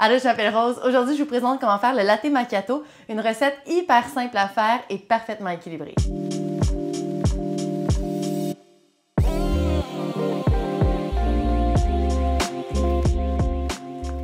Allô Chapelle Rose, aujourd'hui je vous présente comment faire le latte macchiato, une recette hyper simple à faire et parfaitement équilibrée.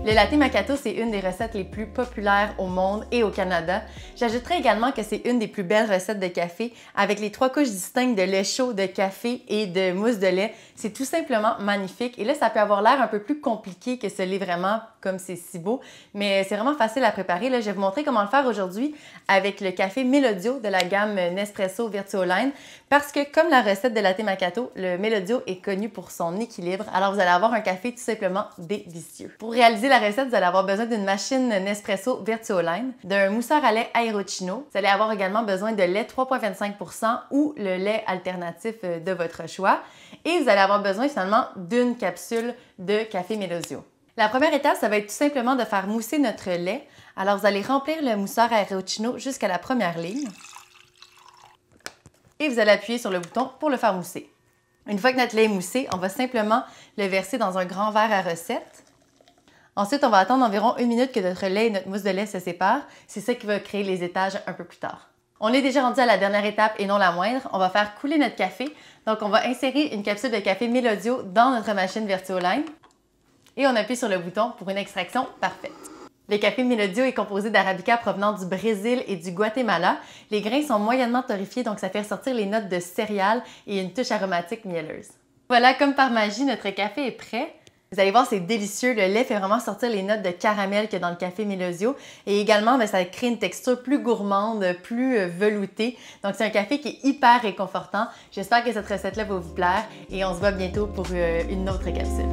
Le latte macato, c'est une des recettes les plus populaires au monde et au Canada. J'ajouterai également que c'est une des plus belles recettes de café avec les trois couches distinctes de lait chaud, de café et de mousse de lait. C'est tout simplement magnifique. Et là, ça peut avoir l'air un peu plus compliqué que ce lait vraiment, comme c'est si beau. Mais c'est vraiment facile à préparer. Là, je vais vous montrer comment le faire aujourd'hui avec le café Melodio de la gamme Nespresso line Parce que, comme la recette de latte macato, le Melodio est connu pour son équilibre. Alors, vous allez avoir un café tout simplement délicieux. Pour réaliser la recette, vous allez avoir besoin d'une machine Nespresso Line, d'un mousseur à lait Aerochino. Vous allez avoir également besoin de lait 3,25% ou le lait alternatif euh, de votre choix. Et vous allez avoir besoin finalement d'une capsule de café Melosio. La première étape, ça va être tout simplement de faire mousser notre lait. Alors, vous allez remplir le mousseur Aerochino jusqu'à la première ligne. Et vous allez appuyer sur le bouton pour le faire mousser. Une fois que notre lait est moussé, on va simplement le verser dans un grand verre à recette. Ensuite, on va attendre environ une minute que notre lait et notre mousse de lait se séparent. C'est ça qui va créer les étages un peu plus tard. On est déjà rendu à la dernière étape et non la moindre. On va faire couler notre café. Donc, on va insérer une capsule de café Melodio dans notre machine Virtuoline. et on appuie sur le bouton pour une extraction parfaite. Le café Melodio est composé d'arabica provenant du Brésil et du Guatemala. Les grains sont moyennement torréfiés, donc ça fait ressortir les notes de céréales et une touche aromatique mielleuse. Voilà, comme par magie, notre café est prêt. Vous allez voir, c'est délicieux. Le lait fait vraiment sortir les notes de caramel que dans le café Melosio. Et également, ben, ça crée une texture plus gourmande, plus euh, veloutée. Donc, c'est un café qui est hyper réconfortant. J'espère que cette recette-là va vous plaire et on se voit bientôt pour euh, une autre capsule.